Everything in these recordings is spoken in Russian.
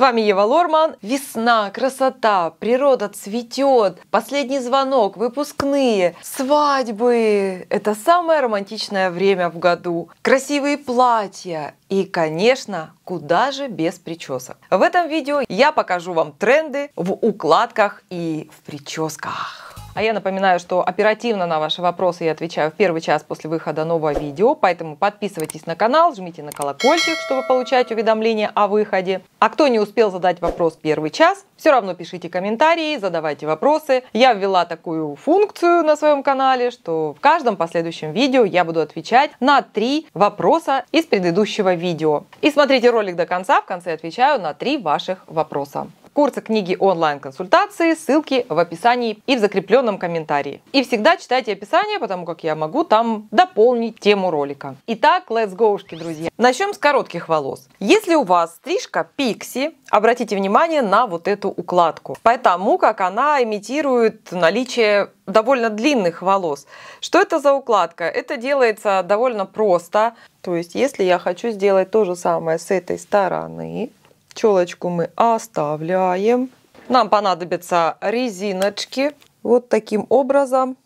вами Ева Лорман. Весна, красота, природа цветет, последний звонок, выпускные, свадьбы. Это самое романтичное время в году. Красивые платья и, конечно, куда же без причесок. В этом видео я покажу вам тренды в укладках и в прическах. А я напоминаю, что оперативно на ваши вопросы я отвечаю в первый час после выхода нового видео, поэтому подписывайтесь на канал, жмите на колокольчик, чтобы получать уведомления о выходе. А кто не успел задать вопрос первый час, все равно пишите комментарии, задавайте вопросы. Я ввела такую функцию на своем канале, что в каждом последующем видео я буду отвечать на три вопроса из предыдущего видео. И смотрите ролик до конца, в конце отвечаю на три ваших вопроса. Курсы книги онлайн-консультации, ссылки в описании и в закрепленном комментарии. И всегда читайте описание, потому как я могу там дополнить тему ролика. Итак, let's go, друзья. Начнем с коротких волос. Если у вас стрижка пикси, обратите внимание на вот эту укладку, потому как она имитирует наличие довольно длинных волос. Что это за укладка? Это делается довольно просто. То есть, если я хочу сделать то же самое с этой стороны, Челочку мы оставляем. Нам понадобятся резиночки. Вот таким образом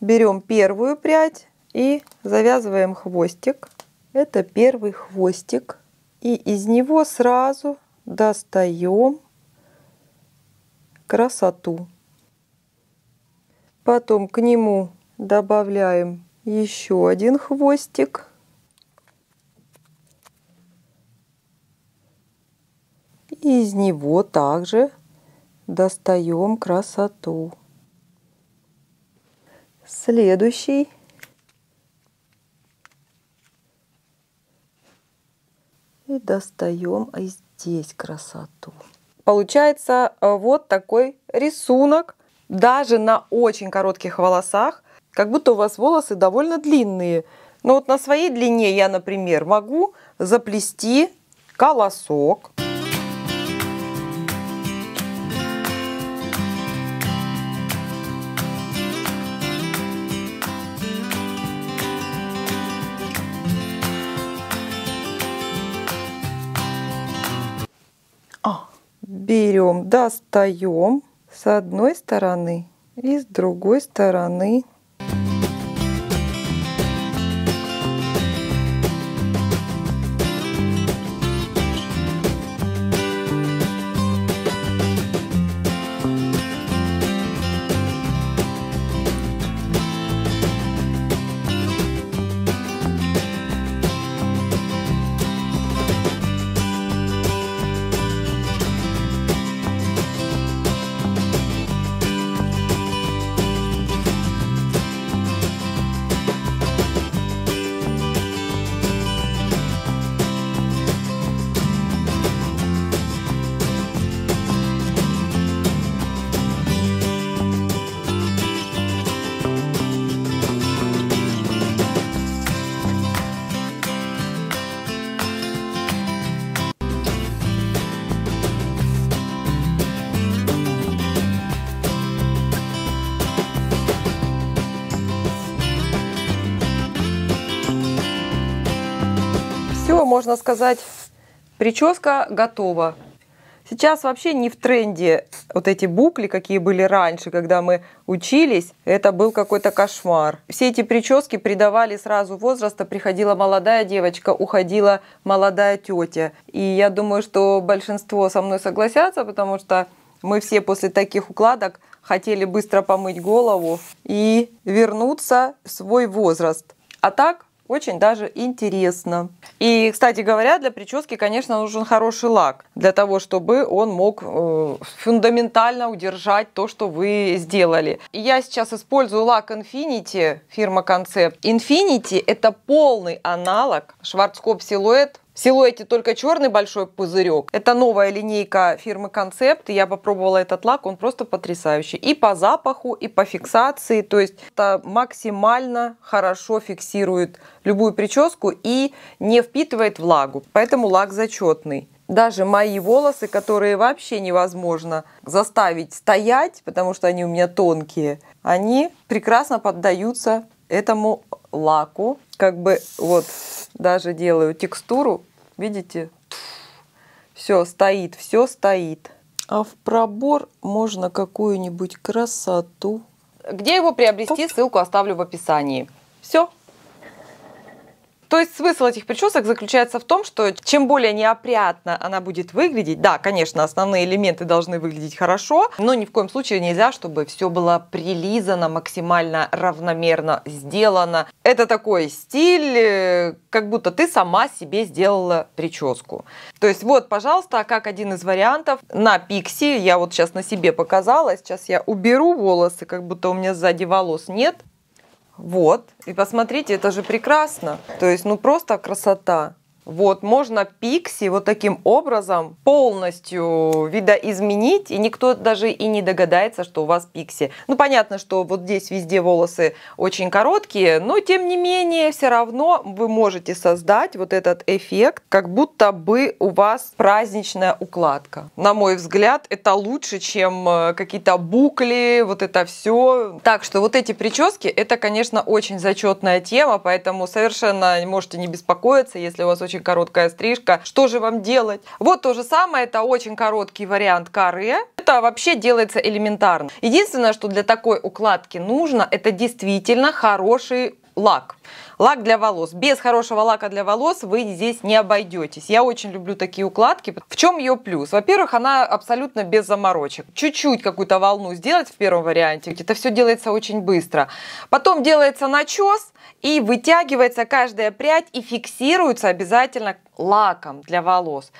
берем первую прядь и завязываем хвостик. Это первый хвостик. И из него сразу достаем красоту. Потом к нему добавляем еще один хвостик. И из него также достаем красоту. Следующий. И достаем и здесь красоту. Получается э, вот такой рисунок. Даже на очень коротких волосах, как будто у вас волосы довольно длинные. Но вот на своей длине я, например, могу заплести колосок. берем, достаем с одной стороны и с другой стороны можно сказать, прическа готова. Сейчас вообще не в тренде вот эти букли, какие были раньше, когда мы учились. Это был какой-то кошмар. Все эти прически придавали сразу возраста. Приходила молодая девочка, уходила молодая тетя. И я думаю, что большинство со мной согласятся, потому что мы все после таких укладок хотели быстро помыть голову и вернуться в свой возраст. А так очень даже интересно. И, кстати говоря, для прически, конечно, нужен хороший лак, для того, чтобы он мог э, фундаментально удержать то, что вы сделали. И я сейчас использую лак Infinity, фирма Concept. Infinity – это полный аналог Schwarzkopf Silhouette в силуэте только черный большой пузырек. Это новая линейка фирмы Концепт. Я попробовала этот лак, он просто потрясающий. И по запаху, и по фиксации. То есть это максимально хорошо фиксирует любую прическу и не впитывает влагу. Поэтому лак зачетный. Даже мои волосы, которые вообще невозможно заставить стоять, потому что они у меня тонкие, они прекрасно поддаются этому лаку как бы вот даже делаю текстуру, видите, все стоит, все стоит. А в пробор можно какую-нибудь красоту. Где его приобрести, ссылку оставлю в описании. Все, то есть смысл этих причесок заключается в том, что чем более неопрятно она будет выглядеть, да, конечно, основные элементы должны выглядеть хорошо, но ни в коем случае нельзя, чтобы все было прилизано, максимально равномерно сделано. Это такой стиль, э, как будто ты сама себе сделала прическу. То есть вот, пожалуйста, как один из вариантов на пикси, я вот сейчас на себе показала, сейчас я уберу волосы, как будто у меня сзади волос нет, вот. И посмотрите, это же прекрасно. То есть, ну просто красота. Вот, можно пикси вот таким образом полностью видоизменить, и никто даже и не догадается, что у вас пикси. Ну, понятно, что вот здесь везде волосы очень короткие, но, тем не менее, все равно вы можете создать вот этот эффект, как будто бы у вас праздничная укладка. На мой взгляд, это лучше, чем э, какие-то букли, вот это все. Так что вот эти прически, это, конечно, очень зачетная тема, поэтому совершенно можете не беспокоиться, если у вас очень очень короткая стрижка. Что же вам делать? Вот то же самое, это очень короткий вариант каре. Это вообще делается элементарно. Единственное, что для такой укладки нужно, это действительно хороший лак. Лак для волос. Без хорошего лака для волос вы здесь не обойдетесь. Я очень люблю такие укладки. В чем ее плюс? Во-первых, она абсолютно без заморочек. Чуть-чуть какую-то волну сделать в первом варианте. Это все делается очень быстро. Потом делается начес и вытягивается каждая прядь и фиксируется обязательно лаком для волос.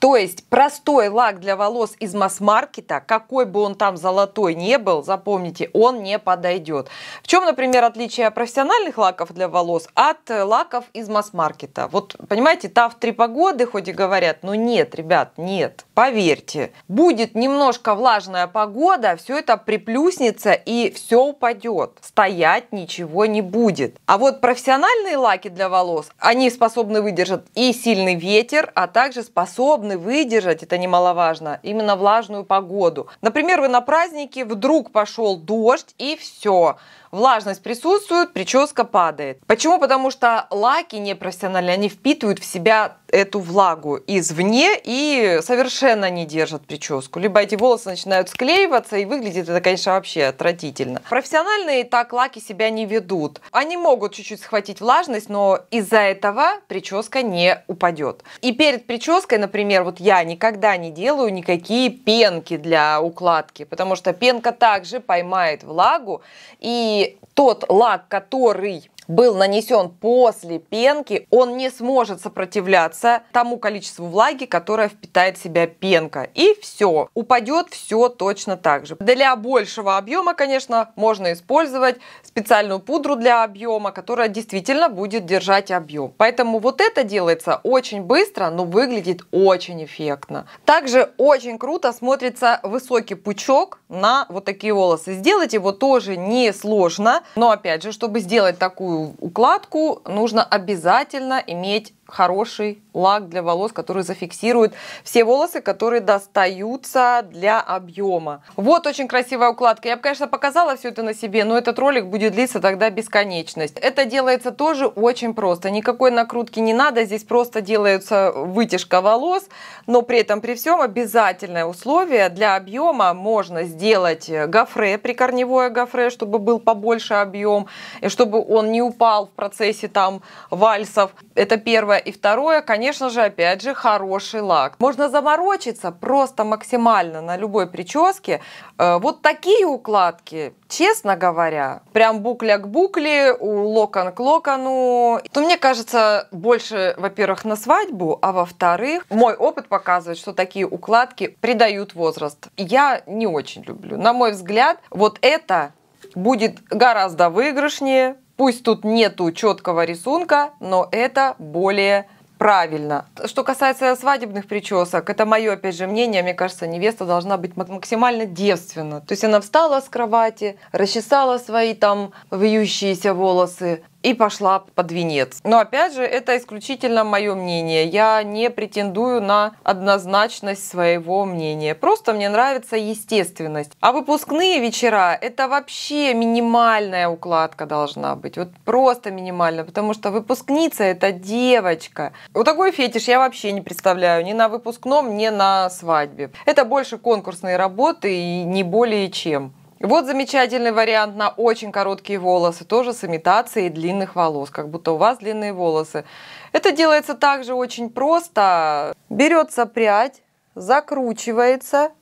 То есть простой лак для волос из масс-маркета, какой бы он там золотой не был, запомните, он не подойдет. В чем, например, отличие профессиональных лаков для волос от лаков из масс-маркета? Вот, понимаете, та в три погоды хоть и говорят, но нет, ребят, нет, поверьте. Будет немножко влажная погода, все это приплюснется и все упадет. Стоять ничего не будет. А вот профессиональные лаки для волос, они способны выдержать и сильный ветер, а также способны выдержать, это немаловажно, именно влажную погоду. Например, вы на празднике, вдруг пошел дождь и все. Влажность присутствует, прическа падает. Почему? Потому что лаки непрофессиональные, они впитывают в себя эту влагу извне и совершенно не держат прическу. Либо эти волосы начинают склеиваться, и выглядит это, конечно, вообще отвратительно. Профессиональные так лаки себя не ведут. Они могут чуть-чуть схватить влажность, но из-за этого прическа не упадет. И перед прической, например, вот я никогда не делаю никакие пенки для укладки, потому что пенка также поймает влагу и тот лак, который был нанесен после пенки, он не сможет сопротивляться тому количеству влаги, которое впитает в себя пенка. И все. Упадет все точно так же. Для большего объема, конечно, можно использовать специальную пудру для объема, которая действительно будет держать объем. Поэтому вот это делается очень быстро, но выглядит очень эффектно. Также очень круто смотрится высокий пучок на вот такие волосы. Сделать его тоже несложно, но опять же, чтобы сделать такую укладку нужно обязательно иметь хороший лак для волос, который зафиксирует все волосы, которые достаются для объема. Вот очень красивая укладка. Я бы, конечно, показала все это на себе, но этот ролик будет длиться тогда бесконечность. Это делается тоже очень просто. Никакой накрутки не надо. Здесь просто делается вытяжка волос, но при этом при всем обязательное условие для объема можно сделать гофре, прикорневое гофре, чтобы был побольше объем, и чтобы он не упал в процессе там вальсов. Это первое. И второе, конечно же, опять же, хороший лак. Можно заморочиться просто максимально на любой прическе. Э, вот такие укладки, честно говоря, прям букля к букле, у локон к локону, то ну, мне кажется, больше, во-первых, на свадьбу, а во-вторых, мой опыт показывает, что такие укладки придают возраст. Я не очень люблю. На мой взгляд, вот это будет гораздо выигрышнее, Пусть тут нету четкого рисунка, но это более правильно. Что касается свадебных причесок, это мое, опять же, мнение. Мне кажется, невеста должна быть максимально девственна. То есть она встала с кровати, расчесала свои там вьющиеся волосы, и пошла под венец. Но опять же, это исключительно мое мнение. Я не претендую на однозначность своего мнения. Просто мне нравится естественность. А выпускные вечера — это вообще минимальная укладка должна быть. Вот просто минимально, потому что выпускница — это девочка. Вот такой фетиш я вообще не представляю ни на выпускном, ни на свадьбе. Это больше конкурсные работы и не более чем. Вот замечательный вариант на очень короткие волосы, тоже с имитацией длинных волос, как будто у вас длинные волосы. Это делается также очень просто. Берется прядь, закручивается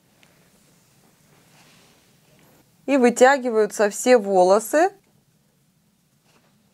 и вытягиваются все волосы.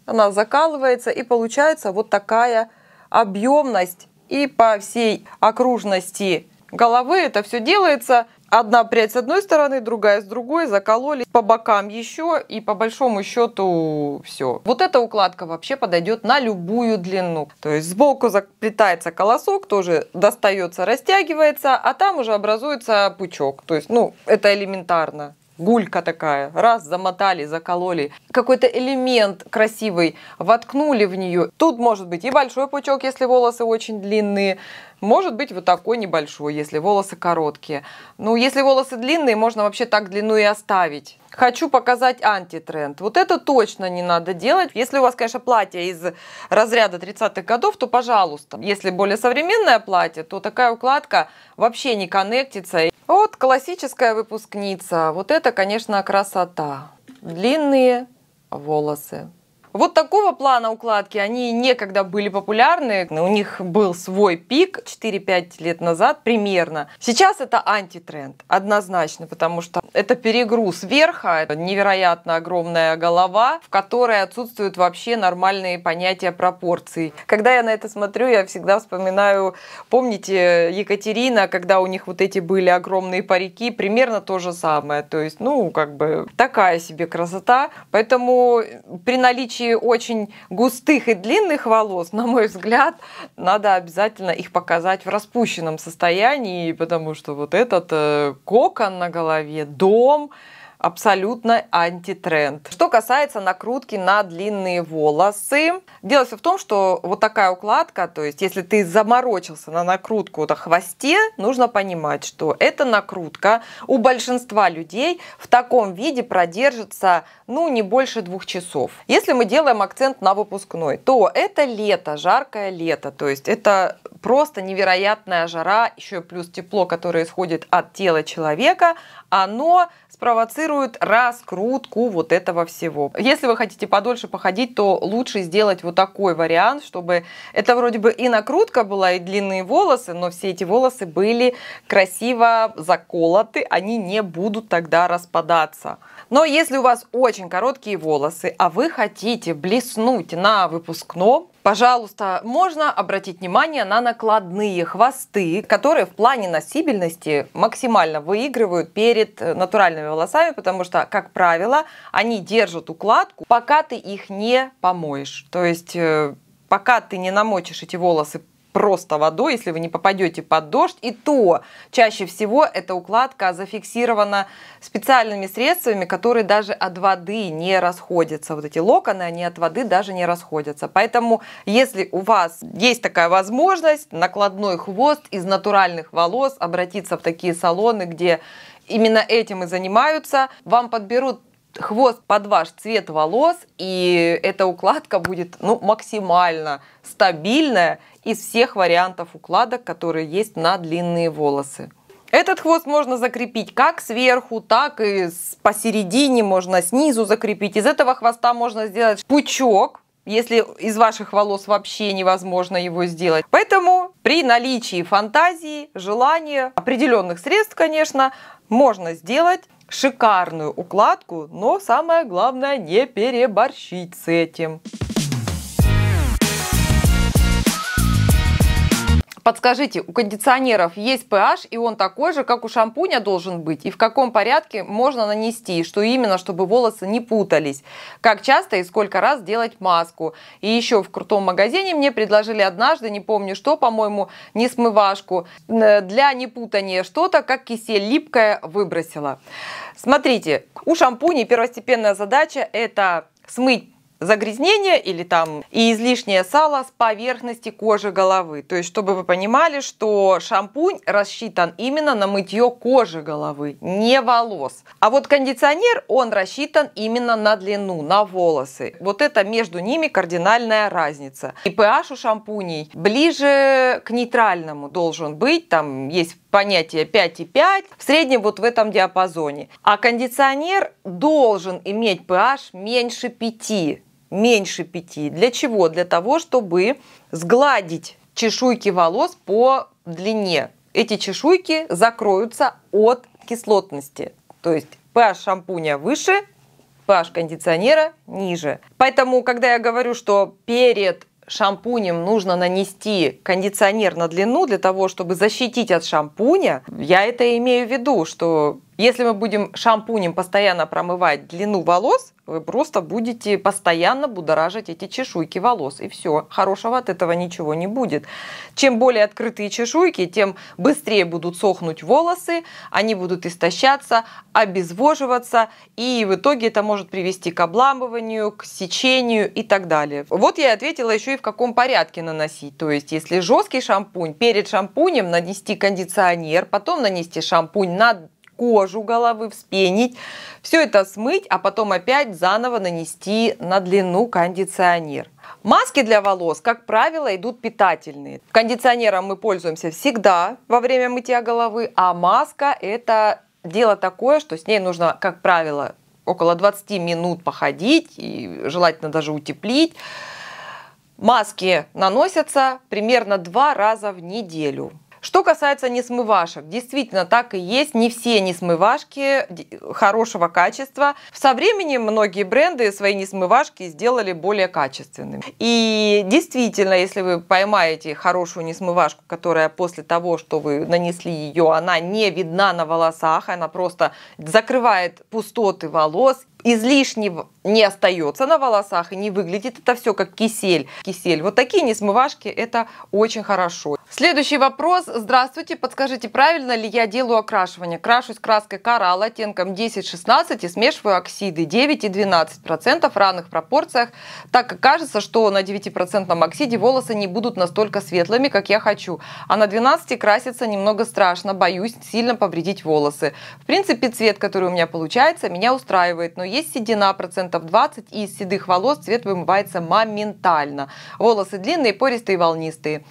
Она закалывается и получается вот такая объемность. И по всей окружности головы это все делается одна прядь с одной стороны, другая с другой, закололи по бокам еще и по большому счету все. Вот эта укладка вообще подойдет на любую длину. То есть сбоку заплетается колосок, тоже достается, растягивается, а там уже образуется пучок. То есть, ну, это элементарно гулька такая, раз, замотали, закололи, какой-то элемент красивый воткнули в нее. Тут может быть и большой пучок, если волосы очень длинные, может быть вот такой небольшой, если волосы короткие. Ну, если волосы длинные, можно вообще так длину и оставить. Хочу показать антитренд. Вот это точно не надо делать. Если у вас, конечно, платье из разряда 30-х годов, то пожалуйста. Если более современное платье, то такая укладка вообще не коннектится. Вот классическая выпускница. Вот это, конечно, красота. Длинные волосы. Вот такого плана укладки они некогда были популярны. У них был свой пик 4-5 лет назад примерно. Сейчас это антитренд, однозначно, потому что это перегруз верха, невероятно огромная голова, в которой отсутствуют вообще нормальные понятия пропорций. Когда я на это смотрю, я всегда вспоминаю, помните, Екатерина, когда у них вот эти были огромные парики, примерно то же самое. То есть, ну, как бы такая себе красота. Поэтому при наличии желающие очень густых и длинных волос, на мой взгляд, надо обязательно их показать в распущенном состоянии, потому что вот этот э, кокон на голове, дом – абсолютно антитренд. Что касается накрутки на длинные волосы, дело все в том, что вот такая укладка, то есть если ты заморочился на накрутку на хвосте, нужно понимать, что эта накрутка у большинства людей в таком виде продержится ну не больше двух часов. Если мы делаем акцент на выпускной, то это лето, жаркое лето, то есть это просто невероятная жара, еще плюс тепло, которое исходит от тела человека, оно спровоцирует провоцирует раскрутку вот этого всего. Если вы хотите подольше походить, то лучше сделать вот такой вариант, чтобы это вроде бы и накрутка была, и длинные волосы, но все эти волосы были красиво заколоты, они не будут тогда распадаться. Но если у вас очень короткие волосы, а вы хотите блеснуть на выпускном, Пожалуйста, можно обратить внимание на накладные хвосты, которые в плане носибельности максимально выигрывают перед э, натуральными волосами, потому что, как правило, они держат укладку, пока ты их не помоешь. То есть э, пока ты не намочишь эти волосы просто водой, если вы не попадете под дождь. И то чаще всего эта укладка зафиксирована специальными средствами, которые даже от воды не расходятся. Вот эти локоны, они от воды даже не расходятся. Поэтому, если у вас есть такая возможность, накладной хвост из натуральных волос обратиться в такие салоны, где именно этим и занимаются, вам подберут хвост под ваш цвет волос, и эта укладка будет ну, максимально стабильная из всех вариантов укладок, которые есть на длинные волосы. Этот хвост можно закрепить как сверху, так и посередине, можно снизу закрепить. Из этого хвоста можно сделать пучок, если из ваших волос вообще невозможно его сделать. Поэтому при наличии фантазии, желания, определенных средств, конечно, можно сделать шикарную укладку, но самое главное не переборщить с этим. Подскажите, у кондиционеров есть pH, и он такой же, как у шампуня должен быть? И в каком порядке можно нанести? Что именно, чтобы волосы не путались? Как часто и сколько раз делать маску? И еще в крутом магазине мне предложили однажды, не помню что, по-моему, не смывашку, э, для непутания что-то, как кисель липкое выбросила. Смотрите, у шампуней первостепенная задача – это смыть загрязнение или там и излишнее сало с поверхности кожи головы. То есть, чтобы вы понимали, что шампунь рассчитан именно на мытье кожи головы, не волос. А вот кондиционер, он рассчитан именно на длину, на волосы. Вот это между ними кардинальная разница. И pH у шампуней ближе к нейтральному должен быть, там есть понятие 5,5, в среднем вот в этом диапазоне. А кондиционер должен иметь pH меньше 5 меньше 5. Для чего? Для того, чтобы сгладить чешуйки волос по длине. Эти чешуйки закроются от кислотности. То есть pH шампуня выше, pH кондиционера ниже. Поэтому, когда я говорю, что перед шампунем нужно нанести кондиционер на длину для того, чтобы защитить от шампуня, я это имею в виду, что если мы будем шампунем постоянно промывать длину волос, вы просто будете постоянно будоражить эти чешуйки волос, и все. Хорошего от этого ничего не будет. Чем более открытые чешуйки, тем быстрее будут сохнуть волосы, они будут истощаться, обезвоживаться, и в итоге это может привести к обламыванию, к сечению и так далее. Вот я и ответила еще и в каком порядке наносить. То есть, если жесткий шампунь, перед шампунем нанести кондиционер, потом нанести шампунь на кожу головы, вспенить, все это смыть, а потом опять заново нанести на длину кондиционер. Маски для волос, как правило, идут питательные. Кондиционером мы пользуемся всегда во время мытья головы, а маска это дело такое, что с ней нужно, как правило, около 20 минут походить и желательно даже утеплить. Маски наносятся примерно два раза в неделю. Что касается несмывашек, действительно так и есть. Не все несмывашки хорошего качества. Со временем многие бренды свои несмывашки сделали более качественными. И действительно, если вы поймаете хорошую несмывашку, которая после того, что вы нанесли ее, она не видна на волосах, она просто закрывает пустоты волос излишнего не остается на волосах и не выглядит это все как кисель. Кисель. Вот такие несмывашки это очень хорошо. Следующий вопрос. Здравствуйте, подскажите, правильно ли я делаю окрашивание? Крашусь краской коралл оттенком 10-16 и смешиваю оксиды 9 и 12 процентов в равных пропорциях, так как кажется, что на 9 процентном оксиде волосы не будут настолько светлыми, как я хочу, а на 12 краситься немного страшно, боюсь сильно повредить волосы. В принципе, цвет, который у меня получается, меня устраивает, но есть седина, процентов 20, и из седых волос цвет вымывается моментально. Волосы длинные, пористые, волнистые.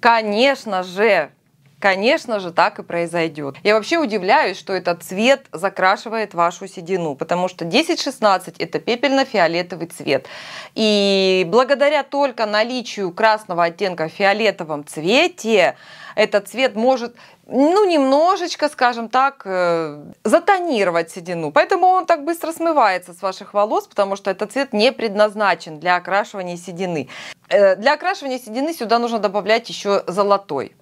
Конечно же, Конечно же, так и произойдет. Я вообще удивляюсь, что этот цвет закрашивает вашу седину, потому что 10-16 это пепельно-фиолетовый цвет. И благодаря только наличию красного оттенка в фиолетовом цвете, этот цвет может ну, немножечко, скажем так, э, затонировать седину. Поэтому он так быстро смывается с ваших волос, потому что этот цвет не предназначен для окрашивания седины. Э, для окрашивания седины сюда нужно добавлять еще золотой.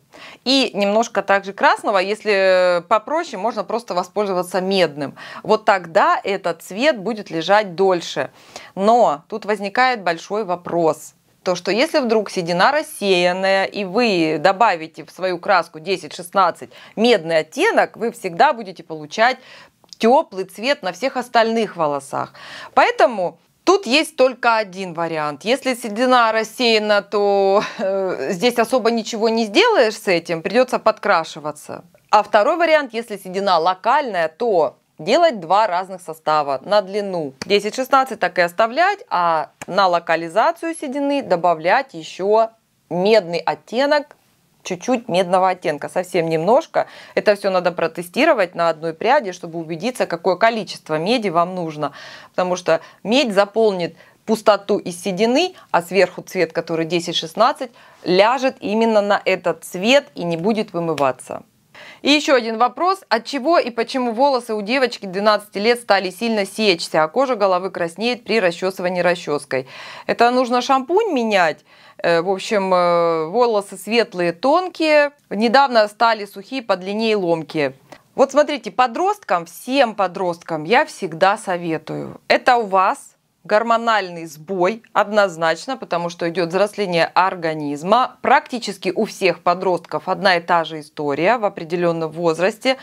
И немножко также красного, если э, попроще, можно просто воспользоваться медным. Вот тогда этот цвет будет лежать дольше. Но тут возникает большой вопрос то что если вдруг седина рассеянная, и вы добавите в свою краску 10-16 медный оттенок, вы всегда будете получать теплый цвет на всех остальных волосах. Поэтому Тут есть только один вариант. Если седина рассеяна, то э, здесь особо ничего не сделаешь с этим, придется подкрашиваться. А второй вариант, если седина локальная, то делать два разных состава на длину 10-16 так и оставлять, а на локализацию седины добавлять еще медный оттенок чуть-чуть медного оттенка, совсем немножко. Это все надо протестировать на одной пряди, чтобы убедиться, какое количество меди вам нужно. Потому что медь заполнит пустоту из седины, а сверху цвет, который 10-16, ляжет именно на этот цвет и не будет вымываться. И еще один вопрос. От чего и почему волосы у девочки 12 лет стали сильно сечься, а кожа головы краснеет при расчесывании расческой? Это нужно шампунь менять? Э, в общем, э, волосы светлые, тонкие. Недавно стали сухие, по длине и ломкие. Вот смотрите, подросткам, всем подросткам я всегда советую. Это у вас гормональный сбой однозначно, потому что идет взросление организма. Практически у всех подростков одна и та же история в определенном возрасте.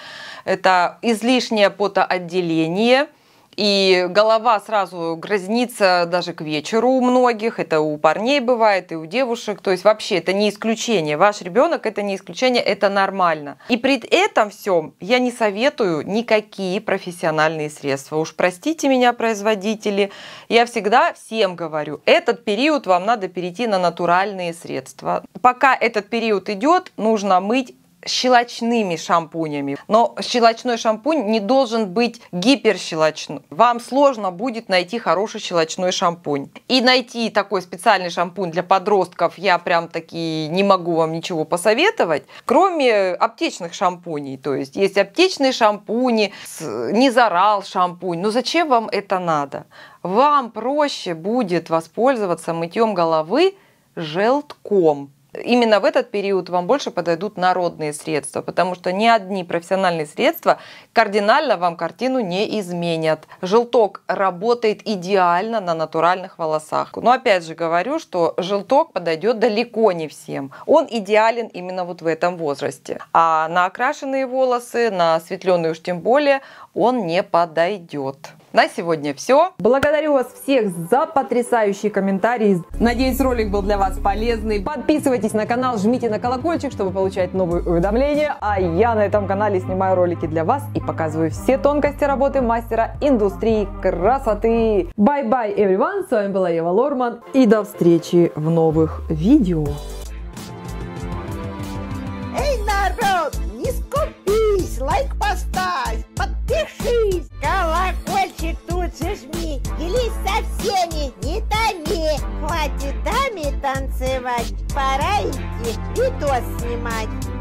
Это излишнее потоотделение – и голова сразу грознится даже к вечеру у многих, это у парней бывает и у девушек, то есть вообще это не исключение, ваш ребенок это не исключение, это нормально. И при этом всем я не советую никакие профессиональные средства, уж простите меня, производители, я всегда всем говорю, этот период вам надо перейти на натуральные средства. Пока этот период идет, нужно мыть щелочными шампунями. Но щелочной шампунь не должен быть гиперщелочным. Вам сложно будет найти хороший щелочной шампунь. И найти такой специальный шампунь для подростков я прям таки не могу вам ничего посоветовать, кроме аптечных шампуней. То есть есть аптечные шампуни, не зарал шампунь. Но зачем вам это надо? Вам проще будет воспользоваться мытьем головы желтком именно в этот период вам больше подойдут народные средства, потому что ни одни профессиональные средства кардинально вам картину не изменят. Желток работает идеально на натуральных волосах. Но опять же говорю, что желток подойдет далеко не всем. Он идеален именно вот в этом возрасте. А на окрашенные волосы, на осветленные уж тем более, он не подойдет. На сегодня все. Благодарю вас всех за потрясающие комментарии. Надеюсь, ролик был для вас полезный. Подписывайтесь на канал, жмите на колокольчик, чтобы получать новые уведомления. А я на этом канале снимаю ролики для вас и показываю все тонкости работы мастера индустрии красоты. Bye-bye, everyone. С вами была Ева Лорман. И до встречи в новых видео. Эй, народ, не скупись, лайк поставь, Держись! Колокольчик тут же жми, делись со всеми, не томи. Хватит даме танцевать, пора идти видос снимать.